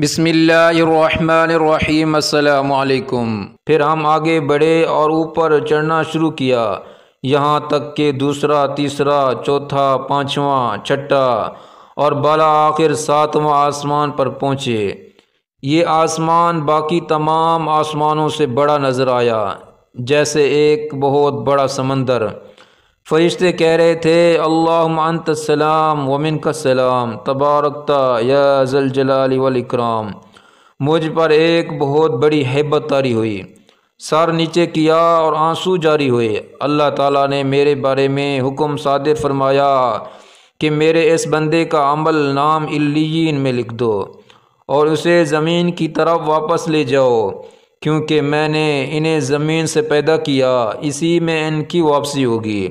बसमिल्लाम फिर हम आगे बढ़े और ऊपर चढ़ना शुरू किया यहाँ तक के दूसरा तीसरा चौथा पाँचवा छठा और बाला आखिर सातवां आसमान पर पहुँचे ये आसमान बाकी तमाम आसमानों से बड़ा नज़र आया जैसे एक बहुत बड़ा समंदर फरिश्ते कह रहे थे अल्लाहतसलाम वमिन सलाम तबारकता याजल वलकराम मुझ पर एक बहुत बड़ी हैबत तारी हुई सर नीचे किया और आंसू जारी हुए अल्लाह ताला ने मेरे बारे में हुक्म सादिर फरमाया कि मेरे इस बंदे का अमल नाम इल्लीन में लिख दो और उसे ज़मीन की तरफ वापस ले जाओ क्योंकि मैंने इन्हें ज़मीन से पैदा किया इसी में इनकी वापसी होगी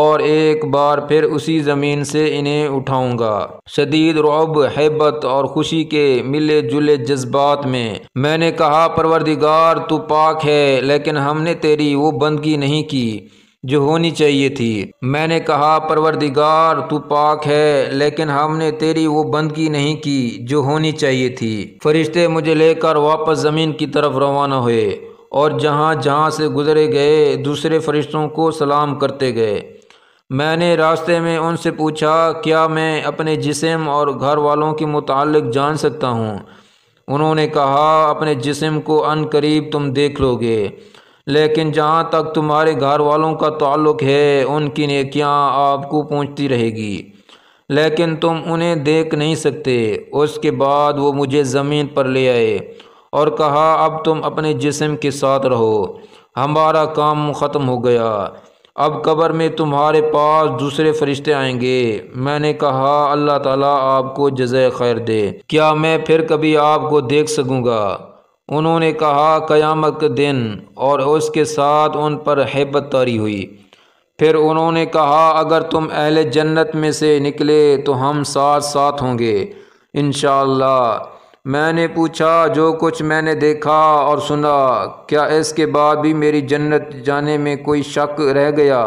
और एक बार फिर उसी ज़मीन से इन्हें उठाऊंगा शदीद रौब हैबत और खुशी के मिले जुले जज्बात में मैंने कहा परवरदिगार तू पाक है लेकिन हमने तेरी वो बंदगी नहीं की जो होनी चाहिए थी मैंने कहा परवरदिगार तू पाक है लेकिन हमने तेरी वो बंदगी नहीं की जो होनी चाहिए थी फरिश्ते मुझे लेकर वापस ज़मीन की तरफ रवाना हुए और जहाँ जहाँ से गुजरे गए दूसरे फरिश्तों को सलाम करते गए मैंने रास्ते में उनसे पूछा क्या मैं अपने जिसम और घर वालों के मुतालिक जान सकता हूँ उन्होंने कहा अपने जिसम को अन करीब तुम देख लोगे लेकिन जहाँ तक तुम्हारे घर वालों का ताल्लुक है उनकी नेकियाँ आपको पहुँचती रहेगी लेकिन तुम उन्हें देख नहीं सकते उसके बाद वो मुझे ज़मीन पर ले आए और कहा अब तुम अपने जिस्म के साथ रहो हमारा काम ख़त्म हो गया अब कब्र में तुम्हारे पास दूसरे फरिश्ते आएंगे मैंने कहा अल्लाह ताला आपको जज़ खैर दे क्या मैं फिर कभी आपको देख सकूँगा उन्होंने कहा क़यामत के दिन और उसके साथ उन पर हैबत तारी हुई फिर उन्होंने कहा अगर तुम अहल जन्नत में से निकले तो हम साथ साथ होंगे इन मैंने पूछा जो कुछ मैंने देखा और सुना क्या इसके बाद भी मेरी जन्नत जाने में कोई शक रह गया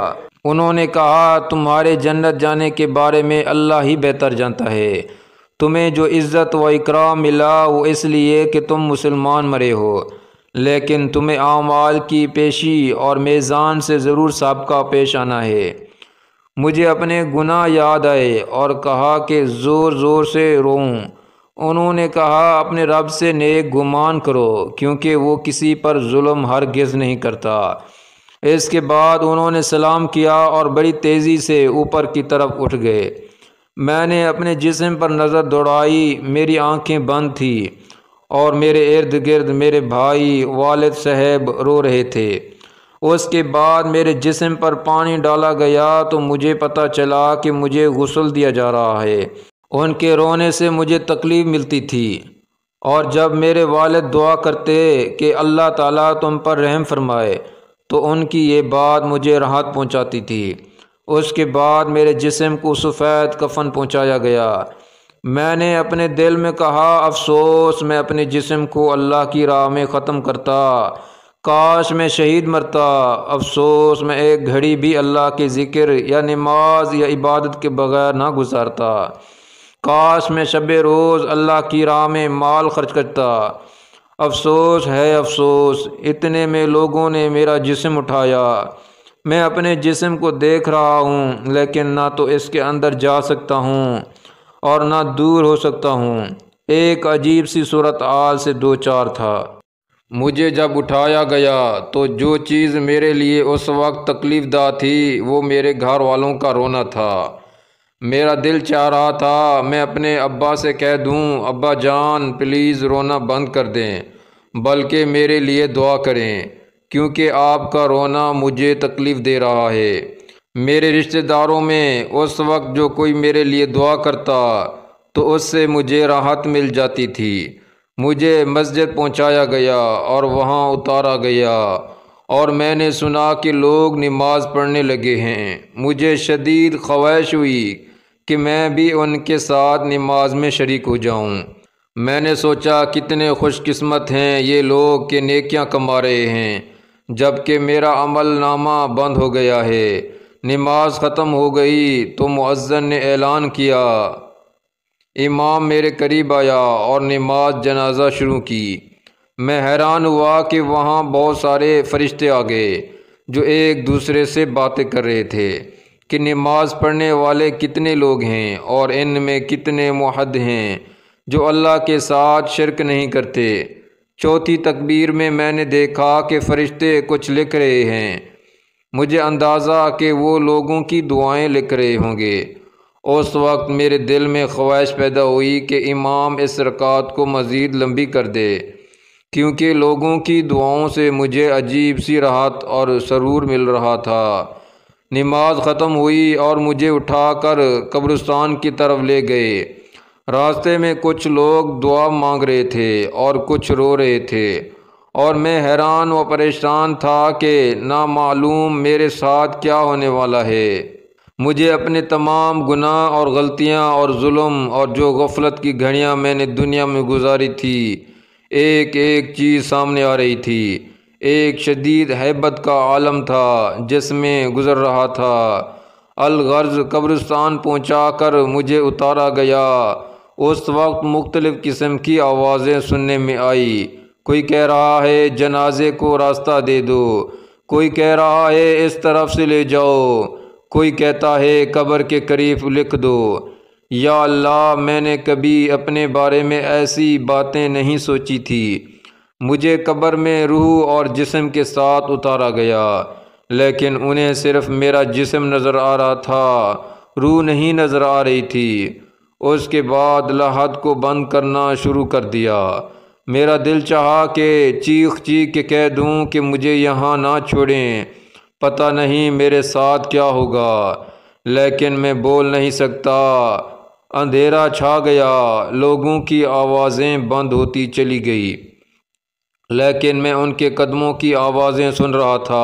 उन्होंने कहा तुम्हारे जन्नत जाने के बारे में अल्लाह ही बेहतर जानता है तुम्हें जो इज़्ज़त व इकराम मिला वो इसलिए कि तुम मुसलमान मरे हो लेकिन तुम्हें आमाल की पेशी और मेज़ान से ज़रूर सबका पेश आना है मुझे अपने गुनाह याद आए और कहा कि ज़ोर ज़ोर से रोऊं उन्होंने कहा अपने रब से नेक गुमान करो क्योंकि वो किसी पर जुल्म हरगिज़ नहीं करता इसके बाद उन्होंने सलाम किया और बड़ी तेज़ी से ऊपर की तरफ उठ गए मैंने अपने जिसम पर नज़र दौड़ाई मेरी आंखें बंद थी और मेरे इर्द गिर्द मेरे भाई वालद साहब रो रहे थे उसके बाद मेरे जिसम पर पानी डाला गया तो मुझे पता चला कि मुझे गसल दिया जा रहा है उनके रोने से मुझे तकलीफ़ मिलती थी और जब मेरे वालद दुआ करते कि अल्लाह ताला तुम पर रहम फरमाए तो उनकी ये बात मुझे राहत पहुंचाती थी उसके बाद मेरे जिसम को सफ़ेद कफन पहुँचाया गया मैंने अपने दिल में कहा अफसोस मैं अपने जिसम को अल्लाह की राह में ख़त्म करता काश मैं शहीद मरता अफसोस मैं एक घड़ी भी अल्लाह के ज़िक्र या नमाज या इबादत के बगैर ना गुजारता काश मैं शब रोज़ अल्लाह की राह में माल खर्च करता अफसोस है अफसोस इतने में लोगों ने मेरा जिसम उठाया मैं अपने जिसम को देख रहा हूँ लेकिन ना तो इसके अंदर जा सकता हूँ और ना दूर हो सकता हूँ एक अजीब सी सूरत आल से दो चार था मुझे जब उठाया गया तो जो चीज़ मेरे लिए उस वक्त तकलीफ़ दा थी वो मेरे घर वालों का रोना था मेरा दिल चाह रहा था मैं अपने अब्बा से कह दूँ अब्बा जान प्लीज़ रोना बंद कर दें बल्कि मेरे लिए दुआ करें क्योंकि आपका रोना मुझे तकलीफ़ दे रहा है मेरे रिश्तेदारों में उस वक्त जो कोई मेरे लिए दुआ करता तो उससे मुझे राहत मिल जाती थी मुझे मस्जिद पहुंचाया गया और वहां उतारा गया और मैंने सुना कि लोग नमाज पढ़ने लगे हैं मुझे शदीद ख्वाहिश हुई कि मैं भी उनके साथ नमाज में शरीक हो जाऊं। मैंने सोचा कितने खुशकिस्मत हैं ये लोग के नेकियां कमा रहे हैं जबकि मेरा अमल नामा बंद हो गया है नमाज ख़त्म हो गई तो मुअज़न ने ऐलान किया इमाम मेरे करीब आया और नमाज जनाजा शुरू की मैं हैरान हुआ कि वहाँ बहुत सारे फरिश्ते आ गए जो एक दूसरे से बातें कर रहे थे कि नमाज पढ़ने वाले कितने लोग हैं और इन में कितने महद हैं जो अल्लाह के साथ शिरक नहीं करते चौथी तकबीर में मैंने देखा कि फ़रिश्ते कुछ लिख रहे हैं मुझे अंदाज़ा कि वो लोगों की दुआएं लिख रहे होंगे उस वक्त मेरे दिल में ख्वाहिश पैदा हुई कि इमाम इस रकात को मज़ीद लंबी कर दे क्योंकि लोगों की दुआओं से मुझे अजीब सी राहत और सरूर मिल रहा था नमाज ख़त्म हुई और मुझे उठाकर कब्रिस्तान की तरफ ले गए रास्ते में कुछ लोग दुआ मांग रहे थे और कुछ रो रहे थे और मैं हैरान व परेशान था कि मालूम मेरे साथ क्या होने वाला है मुझे अपने तमाम गुनाह और गलतियां और जुल्म और जो गफलत की घड़ियां मैंने दुनिया में गुजारी थी एक एक चीज़ सामने आ रही थी एक शदीद हैबत का आलम था जिसमें गुज़र रहा था अलगर्ज कब्रिस्तान पहुँचा कर मुझे उतारा गया उस वक्त मुख्तलिफ़ किस्म की आवाज़ें सुनने में आई कोई कह रहा है जनाजे को रास्ता दे दो कोई कह रहा है इस तरफ से ले जाओ कोई कहता है कब्र के करीब लिख दो या अल्लाह मैंने कभी अपने बारे में ऐसी बातें नहीं सोची थी मुझे कब्र में रूह और जिस्म के साथ उतारा गया लेकिन उन्हें सिर्फ़ मेरा जिस्म नज़र आ रहा था रूह नहीं नज़र आ रही थी उसके बाद लहद को बंद करना शुरू कर दिया मेरा दिल चाहा कि चीख चीख के कह दूं कि मुझे यहाँ ना छोड़ें पता नहीं मेरे साथ क्या होगा लेकिन मैं बोल नहीं सकता अंधेरा छा गया लोगों की आवाज़ें बंद होती चली गई लेकिन मैं उनके कदमों की आवाज़ें सुन रहा था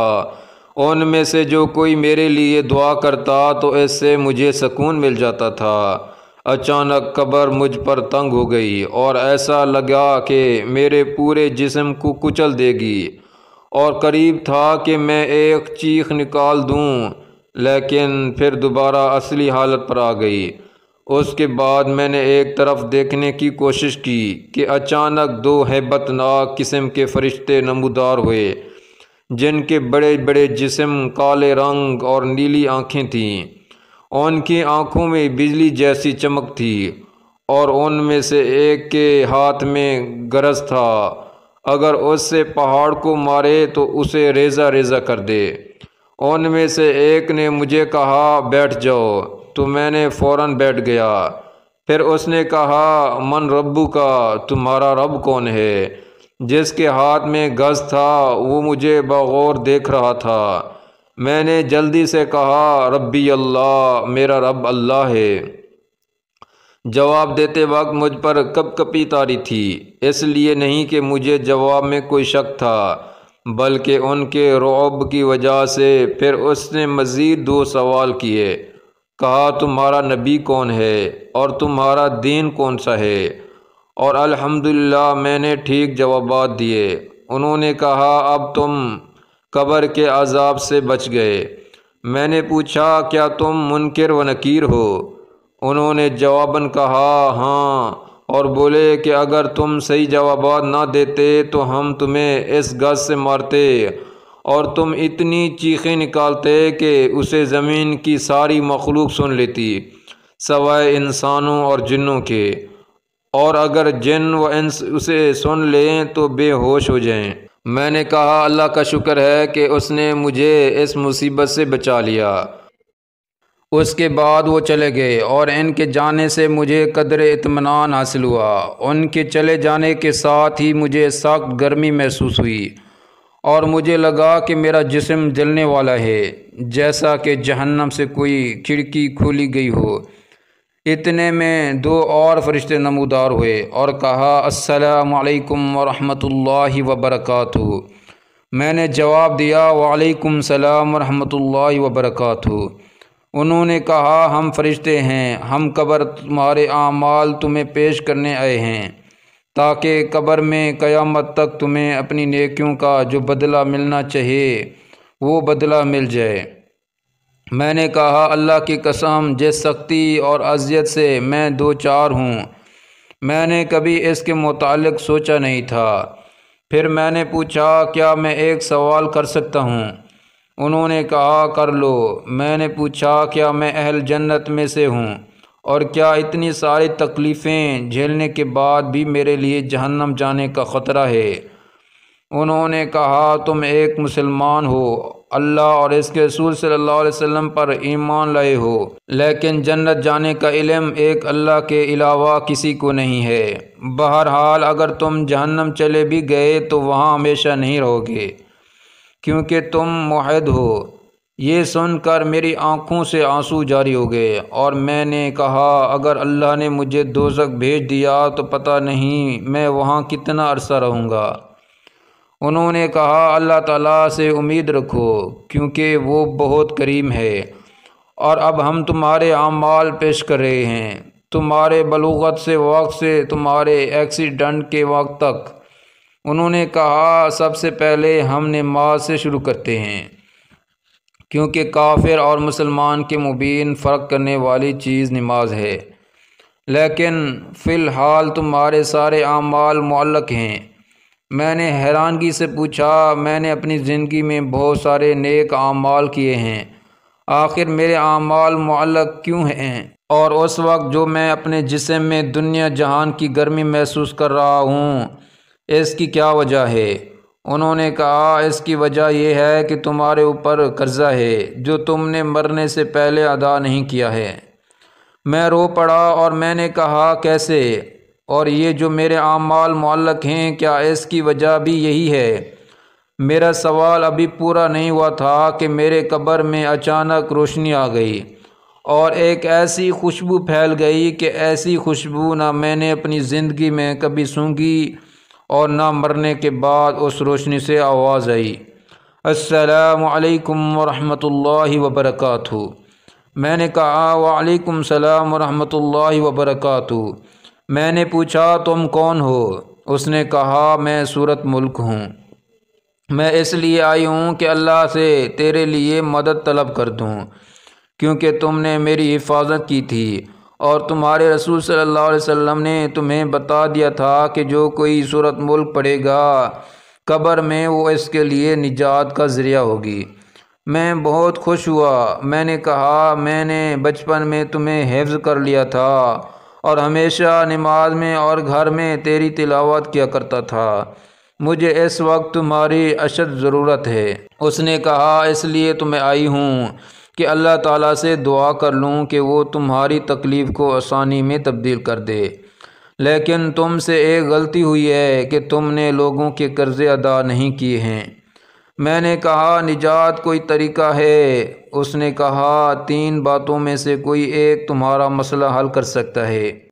उनमें से जो कोई मेरे लिए दुआ करता तो इससे मुझे सुकून मिल जाता था अचानक कब्र मुझ पर तंग हो गई और ऐसा लगा कि मेरे पूरे जिस्म को कुचल देगी और करीब था कि मैं एक चीख निकाल दूं लेकिन फिर दोबारा असली हालत पर आ गई उसके बाद मैंने एक तरफ देखने की कोशिश की कि अचानक दो हैबतनाक किस्म के फरिश्ते नमदार हुए जिनके बड़े बड़े जिस्म काले रंग और नीली आँखें थीं उनकी आंखों में बिजली जैसी चमक थी और उनमें से एक के हाथ में गरज था अगर उससे पहाड़ को मारे तो उसे रेजा रेजा कर दे उनमें से एक ने मुझे कहा बैठ जाओ तो मैंने फ़ौर बैठ गया फिर उसने कहा मन रब्बू का तुम्हारा रब कौन है जिसके हाथ में गज था वो मुझे बगौर देख रहा था मैंने जल्दी से कहा रब्बी अल्लाह मेरा रब अल्लाह है जवाब देते वक्त मुझ पर कप कपी तारी थी इसलिए नहीं कि मुझे जवाब में कोई शक था बल्कि उनके रौब की वजह से फिर उसने मज़ीद दो सवाल किए कहा तुम्हारा नबी कौन है और तुम्हारा दीन कौन सा है और अल्हम्दुलिल्लाह मैंने ठीक जवाब दिए उन्होंने कहा अब तुम कबर के अजाब से बच गए मैंने पूछा क्या तुम मुनकर व नकीर हो उन्होंने जवाबन कहा हाँ और बोले कि अगर तुम सही जवाब ना देते तो हम तुम्हें इस गज से मारते और तुम इतनी चीखें निकालते कि उसे ज़मीन की सारी मखलूक सुन लेती सवाए इंसानों और जिन्नों के और अगर जिन व इंस उसे सुन लें तो बेहोश हो जाएं मैंने कहा अल्लाह का शुक्र है कि उसने मुझे इस मुसीबत से बचा लिया उसके बाद वो चले गए और इनके जाने से मुझे कदर इतमान हासिल हुआ उनके चले जाने के साथ ही मुझे सख्त गर्मी महसूस हुई और मुझे लगा कि मेरा जिस्म जलने वाला है जैसा कि जहन्नम से कोई खिड़की खोली गई हो इतने में दो और फरिश्ते नमूदार हुए और कहा अस्सलाम वरहमतुल्लाहि व बरकातहू मैंने जवाब दिया वालेकुम सलाम रहमतुल्लाहि व बरकातहू उन्होंने कहा हम फरिश्ते हैं हम कब्र तुम्हारे आमाल तुम्हें पेश करने आए हैं ताकि कब्र में क़यामत तक तुम्हें अपनी नेकियों का जो बदला मिलना चाहिए वो बदला मिल जाए मैंने कहा अल्लाह की कसम जिस सख्ती और अजियत से मैं दो चार हूँ मैंने कभी इसके मतलब सोचा नहीं था फिर मैंने पूछा क्या मैं एक सवाल कर सकता हूँ उन्होंने कहा कर लो मैंने पूछा क्या मैं अहल जन्नत में से हूँ और क्या इतनी सारी तकलीफ़ें झेलने के बाद भी मेरे लिए जहन्नम जाने का ख़तरा है उन्होंने कहा तुम एक मुसलमान हो अल्लाह और इसके रसूल सल्लल्लाहु अलैहि वसल्लम पर ईमान लाए हो लेकिन जन्नत जाने का इलम एक अल्लाह के अलावा किसी को नहीं है बहरहाल अगर तुम जहन्नम चले भी गए तो वहाँ हमेशा नहीं रहोगे क्योंकि तुम मुहद हो ये सुनकर मेरी आँखों से आंसू जारी हो गए और मैंने कहा अगर अल्लाह ने मुझे दोजक भेज दिया तो पता नहीं मैं वहाँ कितना अरसा रहूँगा उन्होंने कहा अल्लाह ताला से उम्मीद रखो क्योंकि वो बहुत करीम है और अब हम तुम्हारे माल पेश कर रहे हैं तुम्हारे बलूगत से वक्त से तुम्हारे एक्सीडेंट के वक्त तक उन्होंने कहा सबसे पहले हम नमाज से शुरू करते हैं क्योंकि काफिर और मुसलमान के मुबीन फ़र्क करने वाली चीज़ नमाज है लेकिन फ़िलहाल तुम्हारे सारे माल मलक हैं मैंने हैरानगी से पूछा मैंने अपनी ज़िंदगी में बहुत सारे नेक आमाल किए हैं आखिर मेरे आमाल मुल्क क्यों हैं और उस वक्त जो मैं अपने जिसम में दुनिया जहान की गर्मी महसूस कर रहा हूँ इसकी क्या वजह है उन्होंने कहा इसकी वजह यह है कि तुम्हारे ऊपर कर्ज़ा है जो तुमने मरने से पहले अदा नहीं किया है मैं रो पड़ा और मैंने कहा कैसे और ये जो मेरे आमाल मालक हैं क्या इसकी वजह भी यही है मेरा सवाल अभी पूरा नहीं हुआ था कि मेरे कब्र में अचानक रोशनी आ गई और एक ऐसी खुशबू फैल गई कि ऐसी खुशबू ना मैंने अपनी ज़िंदगी में कभी सूंघी और ना मरने के बाद उस रोशनी से आवाज़ आई असलकम वरहमल वबरकू मैंने कहा वालेकुम सलाम ला वबरकू मैंने पूछा तुम कौन हो उसने कहा मैं सूरत मुल्क हूँ मैं इसलिए आई हूँ कि अल्लाह से तेरे लिए मदद तलब कर दूँ क्योंकि तुमने मेरी हिफाजत की थी और तुम्हारे रसूल सल्लल्लाहु अलैहि वसल्लम ने तुम्हें बता दिया था कि जो कोई सूरत मुल्क पढ़ेगा कब्र में वो इसके लिए निजात का ज़रिया होगी मैं बहुत खुश हुआ मैंने कहा मैंने बचपन में तुम्हें हिफ्ज़ कर लिया था और हमेशा नमाज में और घर में तेरी तिलावत किया करता था मुझे इस वक्त तुम्हारी अशद ज़रूरत है उसने कहा इसलिए तो मैं आई हूँ कि अल्लाह ताला से दुआ कर लूँ कि वो तुम्हारी तकलीफ़ को आसानी में तब्दील कर दे लेकिन तुमसे एक गलती हुई है कि तुमने लोगों के कर्ज़े अदा नहीं किए हैं मैंने कहा निजात कोई तरीका है उसने कहा तीन बातों में से कोई एक तुम्हारा मसला हल कर सकता है